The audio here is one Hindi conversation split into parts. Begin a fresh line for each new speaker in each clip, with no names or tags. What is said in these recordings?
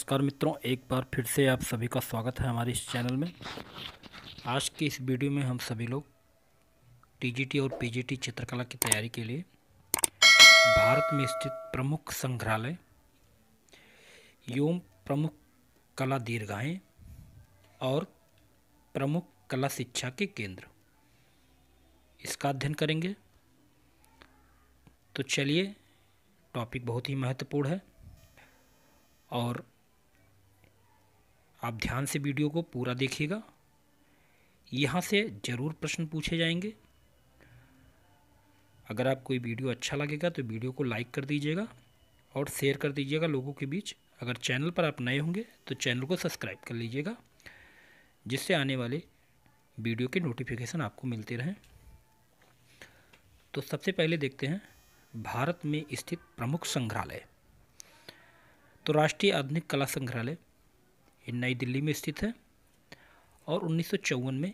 नमस्कार मित्रों एक बार फिर से आप सभी का स्वागत है हमारे इस चैनल में आज के इस वीडियो में हम सभी लोग टीजीटी और पीजीटी चित्रकला की तैयारी के लिए भारत में स्थित प्रमुख संग्रहालय एवं प्रमुख कला दीर्घाएँ और प्रमुख कला शिक्षा के केंद्र इसका अध्ययन करेंगे तो चलिए टॉपिक बहुत ही महत्वपूर्ण है और आप ध्यान से वीडियो को पूरा देखिएगा यहाँ से ज़रूर प्रश्न पूछे जाएंगे अगर आप कोई वीडियो अच्छा लगेगा तो वीडियो को लाइक कर दीजिएगा और शेयर कर दीजिएगा लोगों के बीच अगर चैनल पर आप नए होंगे तो चैनल को सब्सक्राइब कर लीजिएगा जिससे आने वाले वीडियो के नोटिफिकेशन आपको मिलते रहें तो सबसे पहले देखते हैं भारत में स्थित प्रमुख संग्रहालय तो राष्ट्रीय आधुनिक कला संग्रहालय ये नई दिल्ली में स्थित है और उन्नीस में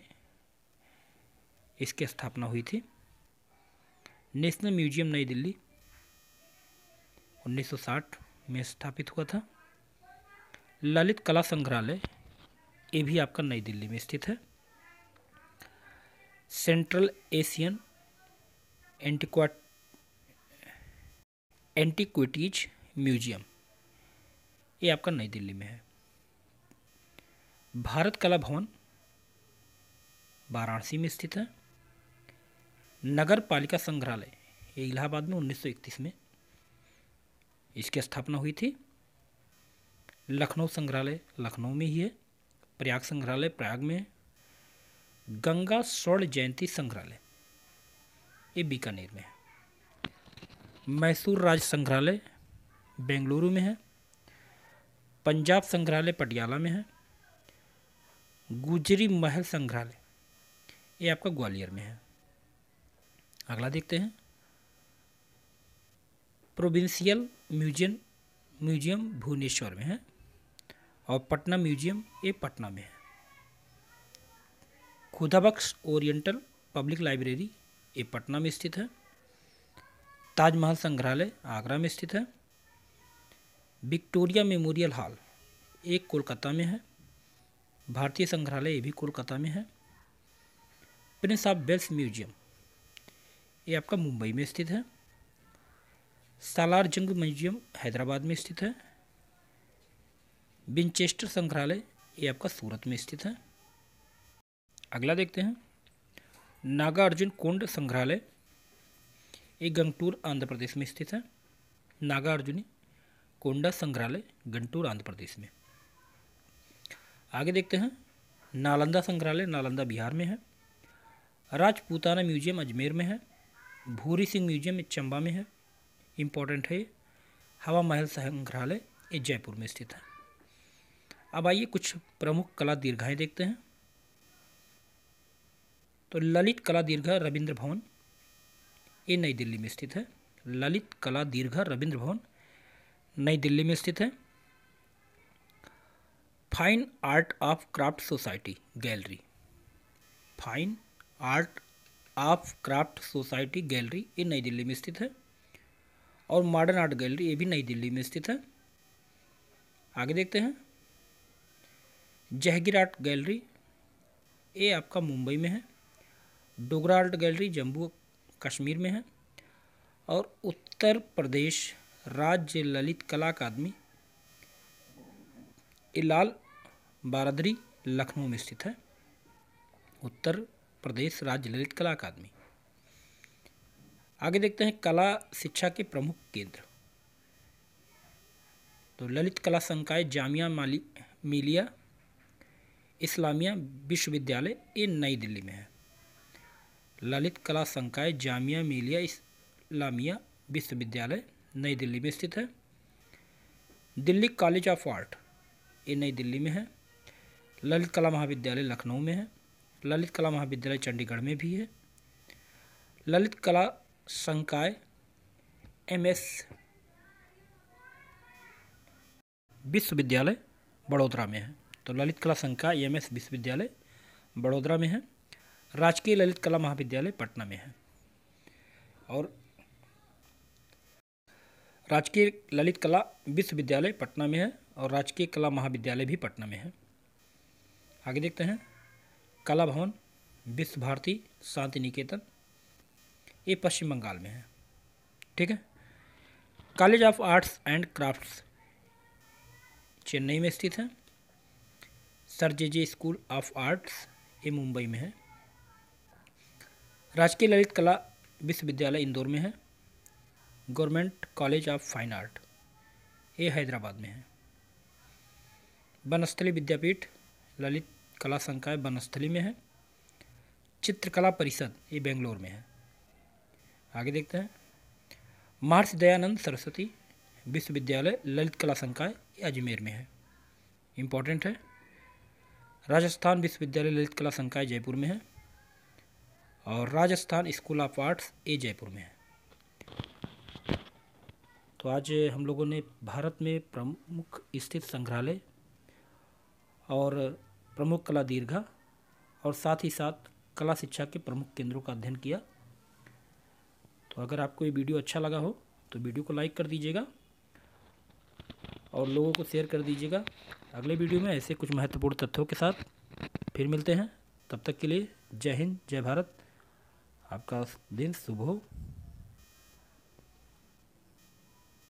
इसकी स्थापना हुई थी नेशनल म्यूजियम नई दिल्ली 1960 में स्थापित हुआ था ललित कला संग्रहालय ये भी आपका नई दिल्ली में स्थित है Central Asian antiqua antiquities museum ये आपका नई दिल्ली में है भारत कला भवन वाराणसी में स्थित है नगर पालिका संग्रहालय ये इलाहाबाद में 1931 में इसकी स्थापना हुई थी लखनऊ संग्रहालय लखनऊ में ही है प्रयाग संग्रहालय प्रयाग में गंगा स्वर्ण जयंती संग्रहालय ये बीकानेर में है मैसूर राज संग्रहालय बेंगलुरु में है पंजाब संग्रहालय पटियाला में है गुजरी महल संग्रहालय ये आपका ग्वालियर में है अगला देखते हैं प्रोविंशियल म्यूजियम म्यूजियम भुवनेश्वर में है और पटना म्यूजियम ये पटना में है खुदाबक्स ओरिएंटल पब्लिक लाइब्रेरी ये पटना में स्थित है ताजमहल संग्रहालय आगरा में स्थित है विक्टोरिया मेमोरियल हॉल एक कोलकाता में है भारतीय संग्रहालय ये भी कोलकाता में है प्रिंस ऑफ बेल्स म्यूजियम ये आपका मुंबई में स्थित है सालार जंग म्यूजियम हैदराबाद में स्थित है विंचेस्टर संग्रहालय ये आपका सूरत में स्थित है अगला देखते हैं नागार्जुन कुंड संग्रहालय ये गंगटूर आंध्र प्रदेश में स्थित है नागार्जुनी कोंडा संग्रहालय गंटूर आंध्र प्रदेश में आगे देखते हैं नालंदा संग्रहालय नालंदा बिहार में है राजपूताना म्यूजियम अजमेर में है भूरी सिंह म्यूजियम चंबा में है इम्पोर्टेंट है हवा महल संग्रहालय ये जयपुर में स्थित है अब आइए कुछ प्रमुख कला दीर्घाएँ देखते हैं तो ललित कला दीर्घा रविंद्र भवन ये नई दिल्ली में स्थित है ललित कला दीर्घा रविंद्र भवन नई दिल्ली में स्थित है fine art of craft society gallery fine art of craft society gallery ये नई दिल्ली में स्थित है और मॉडर्न आर्ट गैलरी ये भी नई दिल्ली में स्थित है आगे देखते हैं जहगीर आर्ट गैलरी ये आपका मुंबई में है डोगरा आर्ट गैलरी जम्मू कश्मीर में है और उत्तर प्रदेश राज्य ललित कला अकादमी ये लाल बारादरी लखनऊ में स्थित है उत्तर प्रदेश राज्य ललित कला अकादमी आगे देखते हैं कला शिक्षा के प्रमुख केंद्र तो ललित कला संकाय जामिया माली मिलिया इस्लामिया विश्वविद्यालय ये नई दिल्ली में है ललित कला संकाय जामिया मिलिया इस्लामिया विश्वविद्यालय नई दिल्ली में स्थित है दिल्ली कॉलेज ऑफ आर्ट ये नई दिल्ली में है ललित कला महाविद्यालय लखनऊ में है ललित कला महाविद्यालय चंडीगढ़ में भी है ललित कला संकाय एम एस विश्वविद्यालय बड़ोदरा में है तो ललित कला संकाय एम एस विश्वविद्यालय बड़ोदरा में है राजकीय ललित कला महाविद्यालय पटना में है और राजकीय ललित कला विश्वविद्यालय पटना में है और राजकीय कला महाविद्यालय भी पटना में है आगे देखते हैं कला भवन विश्व भारती शांति निकेतन ये पश्चिम बंगाल में है ठीक है college of arts and crafts Chennai में स्थित है sir J J school of arts ये मुंबई में है राजकीय ललित कला विश्वविद्यालय इंदौर में है government college of fine art ये हैदराबाद में है वनस्थली विद्यापीठ ललित कला संकाय बनस्थली में है चित्रकला परिषद ये बेंगलोर में है आगे देखते हैं महर्षि दयानंद सरस्वती विश्वविद्यालय ललित कला संकाय अजमेर में है इम्पोर्टेंट है राजस्थान विश्वविद्यालय ललित कला संकाय जयपुर में है और राजस्थान स्कूल ऑफ आर्ट्स ए जयपुर में है तो आज हम लोगों ने भारत में प्रमुख स्थित संग्रहालय और प्रमुख कला दीर्घा और साथ ही साथ कला शिक्षा के प्रमुख केंद्रों का अध्ययन किया तो अगर आपको ये वीडियो अच्छा लगा हो तो वीडियो को लाइक कर दीजिएगा और लोगों को शेयर कर दीजिएगा अगले वीडियो में ऐसे कुछ महत्वपूर्ण तथ्यों के साथ फिर मिलते हैं तब तक के लिए जय हिंद जय भारत आपका दिन शुभ हो